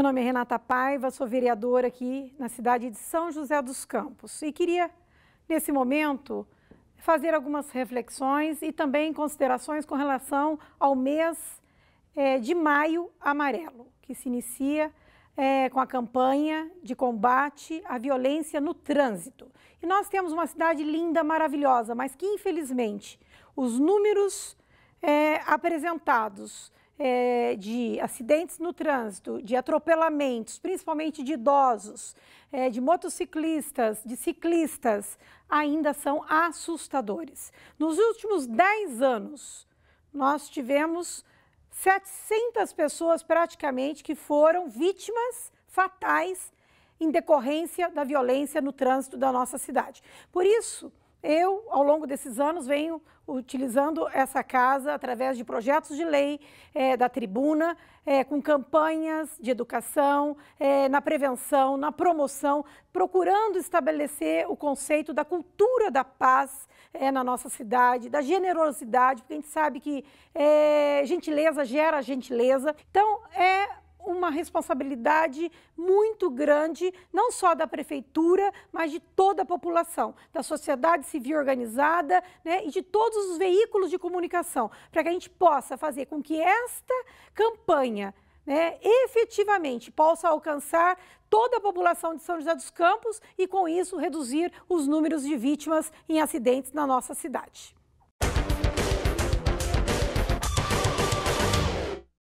Meu nome é Renata Paiva, sou vereadora aqui na cidade de São José dos Campos e queria, nesse momento, fazer algumas reflexões e também considerações com relação ao mês é, de maio amarelo, que se inicia é, com a campanha de combate à violência no trânsito. E nós temos uma cidade linda, maravilhosa, mas que, infelizmente, os números é, apresentados é, de acidentes no trânsito, de atropelamentos, principalmente de idosos, é, de motociclistas, de ciclistas, ainda são assustadores. Nos últimos 10 anos, nós tivemos 700 pessoas praticamente que foram vítimas fatais em decorrência da violência no trânsito da nossa cidade. Por isso, eu, ao longo desses anos, venho utilizando essa casa através de projetos de lei é, da tribuna, é, com campanhas de educação, é, na prevenção, na promoção, procurando estabelecer o conceito da cultura da paz na nossa cidade, da generosidade, porque a gente sabe que gentileza gera gentileza. Então, é uma responsabilidade muito grande, não só da prefeitura, mas de toda a população, da sociedade civil organizada né, e de todos os veículos de comunicação, para que a gente possa fazer com que esta campanha né, efetivamente possa alcançar toda a população de São José dos Campos e, com isso, reduzir os números de vítimas em acidentes na nossa cidade.